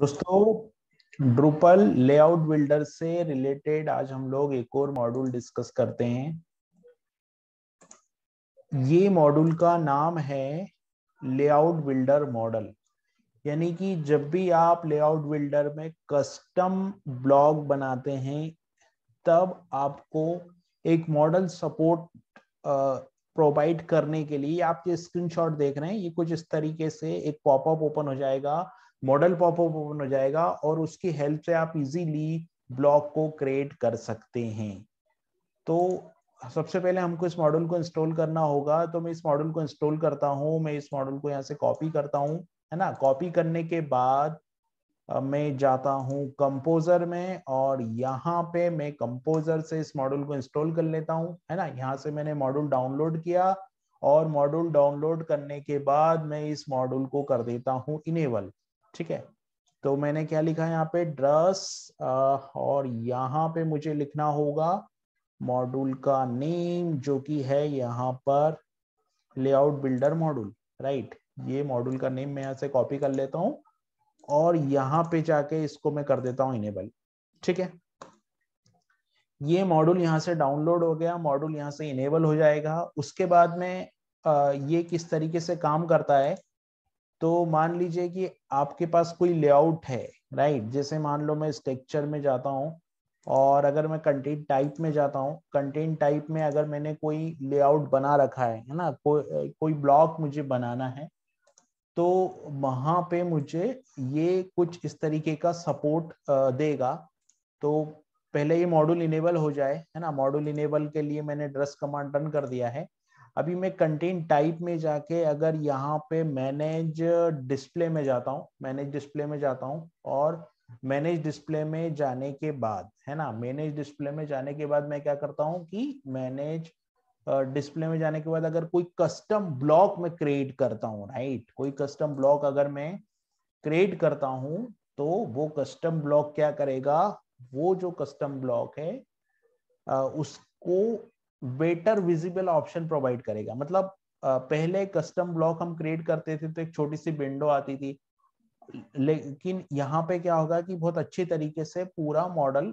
दोस्तों Drupal layout builder से related आज हम लोग एक और मॉड्यूल डिस्कस करते हैं ये मॉड्यूल का नाम है लेआउट बिल्डर मॉडल यानी कि जब भी आप लेआउट बिल्डर में कस्टम ब्लॉग बनाते हैं तब आपको एक मॉडल सपोर्ट प्रोवाइड करने के लिए आप ये स्क्रीनशॉट देख रहे हैं ये कुछ इस तरीके से एक पॉपअप ओपन हो जाएगा मॉडल पॉपअप ओपन हो जाएगा और उसकी हेल्प से आप इजीली ब्लॉक को क्रिएट कर सकते हैं तो सबसे पहले हमको इस मॉडल को इंस्टॉल करना होगा तो मैं इस मॉडल को इंस्टॉल करता हूँ मैं इस मॉडल को यहाँ से कॉपी करता हूँ है ना कॉपी करने के बाद मैं जाता हूँ कंपोजर में और यहाँ पे मैं कंपोजर से इस मॉडल को इंस्टॉल कर लेता हूँ है ना यहाँ से मैंने मॉडल डाउनलोड किया और मॉडल डाउनलोड करने के बाद मैं इस मॉडल को कर देता हूँ इनेबल ठीक है तो मैंने क्या लिखा है यहाँ पे ड्रस और यहाँ पे मुझे लिखना होगा मॉड्यूल का नेम जो कि है यहाँ पर लेआउट बिल्डर मॉड्यूल राइट ये मॉड्यूल का नेम मैं यहाँ से कॉपी कर लेता हूँ और यहाँ पे जाके इसको मैं कर देता हूँ इनेबल ठीक है ये मॉड्यूल यहाँ से डाउनलोड हो गया मॉड्यूल यहाँ से इनेबल हो जाएगा उसके बाद में ये किस तरीके से काम करता है तो मान लीजिए कि आपके पास कोई लेआउट है राइट जैसे मान लो मैं स्ट्रक्चर में जाता हूँ और अगर मैं कंटेंट टाइप में जाता हूँ कंटेंट टाइप में अगर मैंने कोई लेआउट बना रखा है है ना को, कोई ब्लॉक मुझे बनाना है तो वहां पे मुझे ये कुछ इस तरीके का सपोर्ट देगा तो पहले ये मॉड्यूल इनेबल हो जाए है ना मॉड्यूल इनेबल के लिए मैंने ड्रेस कमांड रन कर दिया है अभी मैं कंटेंट टाइप में जाके अगर यहाँ पे मैनेज डिस्प्ले में जाता हूँ मैनेज डिस्प्ले में जाता हूँ और मैनेज डिस्प्ले में जाने के बाद है ना मैनेज डिस्प्ले में जाने के बाद मैं क्या करता हूँ कि मैनेज डिस्प्ले में जाने के बाद अगर कोई कस्टम ब्लॉक में क्रिएट करता हूँ राइट कोई कस्टम ब्लॉक अगर मैं क्रिएट करता हूँ तो वो कस्टम ब्लॉक क्या करेगा वो जो कस्टम ब्लॉक है उसको बेटर विजिबल ऑप्शन प्रोवाइड करेगा मतलब पहले कस्टम ब्लॉक हम क्रिएट करते थे तो एक छोटी सी विंडो आती थी लेकिन यहाँ पे क्या होगा कि बहुत अच्छे तरीके से पूरा मॉडल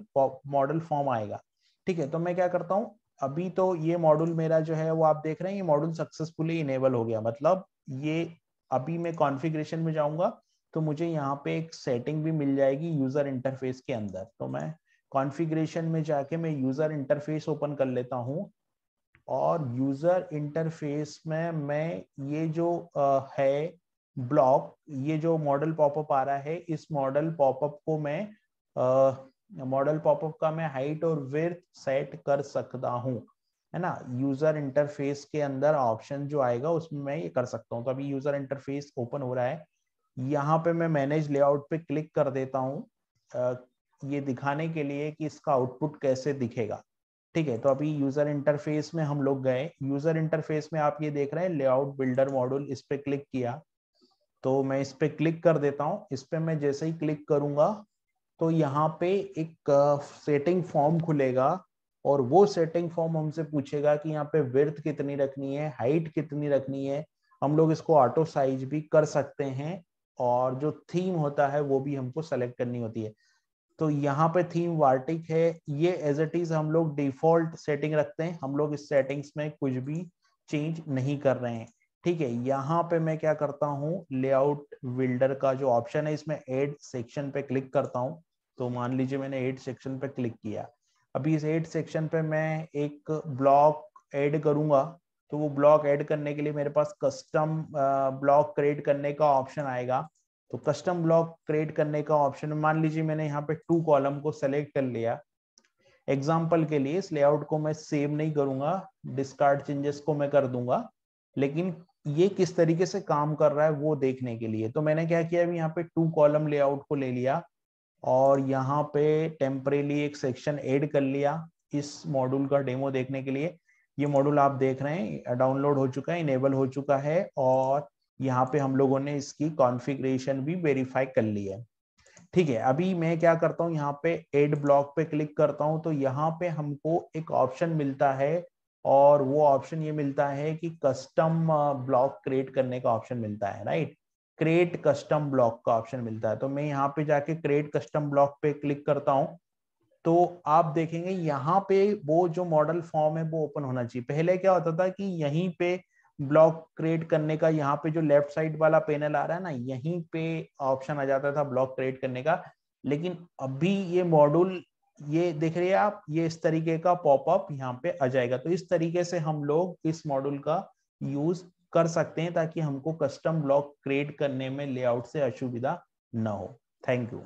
मॉडल फॉर्म आएगा ठीक है तो मैं क्या करता हूँ अभी तो ये मॉड्यूल मेरा जो है वो आप देख रहे हैं ये मॉड्यूल सक्सेसफुली इनेबल हो गया मतलब ये अभी मैं कॉन्फ़िगरेशन में जाऊंगा तो मुझे यहाँ पे एक सेटिंग भी मिल जाएगी यूजर इंटरफेस के अंदर तो मैं कॉन्फ़िगरेशन में जाके मैं यूजर इंटरफेस ओपन कर लेता हूँ और यूजर इंटरफेस में मैं ये जो है ब्लॉक ये जो मॉडल पॉपअप आ रहा है इस मॉडल पॉपअप को मैं मॉडल पॉपअप का मैं हाइट और विर्थ सेट कर सकता हूँ है ना यूजर इंटरफेस के अंदर ऑप्शन जो आएगा उसमें मैं ये कर सकता हूँ तो अभी यूजर इंटरफेस ओपन हो रहा है यहाँ पे मैं मैनेज लेआउट पे क्लिक कर देता हूँ ये दिखाने के लिए कि इसका आउटपुट कैसे दिखेगा ठीक है तो अभी यूजर इंटरफेस में हम लोग गए यूजर इंटरफेस में आप ये देख रहे हैं लेआउट बिल्डर मॉड्यूल इस पर क्लिक किया तो मैं इस पर क्लिक कर देता हूँ इस पर मैं जैसे ही क्लिक करूंगा तो यहाँ पे एक सेटिंग फॉर्म खुलेगा और वो सेटिंग फॉर्म हमसे पूछेगा कि यहाँ पे विर्थ कितनी रखनी है हाइट कितनी रखनी है हम लोग इसको ऑटो साइज भी कर सकते हैं और जो थीम होता है वो भी हमको सेलेक्ट करनी होती है तो यहाँ पे थीम वार्टिक है ये एज इट इज हम लोग डिफॉल्ट सेटिंग रखते हैं हम लोग इस सेटिंग्स में कुछ भी चेंज नहीं कर रहे हैं ठीक है यहाँ पे मैं क्या करता हूँ लेआउट बिल्डर का जो ऑप्शन है इसमें एड सेक्शन पे क्लिक करता हूँ तो मान लीजिए मैंने एड सेक्शन पे क्लिक किया अभी इस एड सेक्शन पे मैं एक ब्लॉक ऐड करूंगा तो वो ब्लॉक ऐड करने के लिए मेरे पास कस्टम ब्लॉक क्रिएट करने का ऑप्शन आएगा तो कस्टम ब्लॉक क्रिएट करने का ऑप्शन मान लीजिए मैंने यहाँ पे टू कॉलम को सेलेक्ट कर लिया एग्जाम्पल के लिए इस लेआउट को मैं सेव नहीं करूंगा डिस्कार्ड चेंजेस को मैं कर दूंगा लेकिन ये किस तरीके से काम कर रहा है वो देखने के लिए तो मैंने क्या किया यहाँ पे टू कॉलम लेआउट को ले लिया और यहाँ पे टेम्परेली एक सेक्शन एड कर लिया इस मॉड्यूल का डेमो देखने के लिए ये मॉड्यूल आप देख रहे हैं डाउनलोड हो चुका है इनेबल हो चुका है और यहाँ पे हम लोगों ने इसकी कॉन्फ़िगरेशन भी वेरीफाई कर ली है ठीक है अभी मैं क्या करता हूँ यहाँ पे एड ब्लॉक पे क्लिक करता हूँ तो यहाँ पे हमको एक ऑप्शन मिलता है और वो ऑप्शन ये मिलता है कि कस्टम ब्लॉक क्रिएट करने का ऑप्शन मिलता है राइट क्रिएट कस्टम ब्लॉक का ऑप्शन मिलता है तो मैं यहाँ पे जाके क्रिएट कस्टम ब्लॉक पे क्लिक करता हूँ तो आप देखेंगे यहाँ पे वो जो मॉडल फॉर्म है वो ओपन होना चाहिए पहले क्या होता था कि यहीं पे ब्लॉक क्रिएट करने का यहाँ पे जो लेफ्ट साइड वाला पैनल आ रहा है ना यहीं पे ऑप्शन आ जाता था ब्लॉक क्रिएट करने का लेकिन अभी ये मॉड्यूल ये देख रहे हैं आप ये इस तरीके का पॉपअप यहाँ पे आ जाएगा तो इस तरीके से हम लोग इस मॉड्यूल का यूज कर सकते हैं ताकि हमको कस्टम ब्लॉक क्रिएट करने में लेआउट से असुविधा ना हो थैंक यू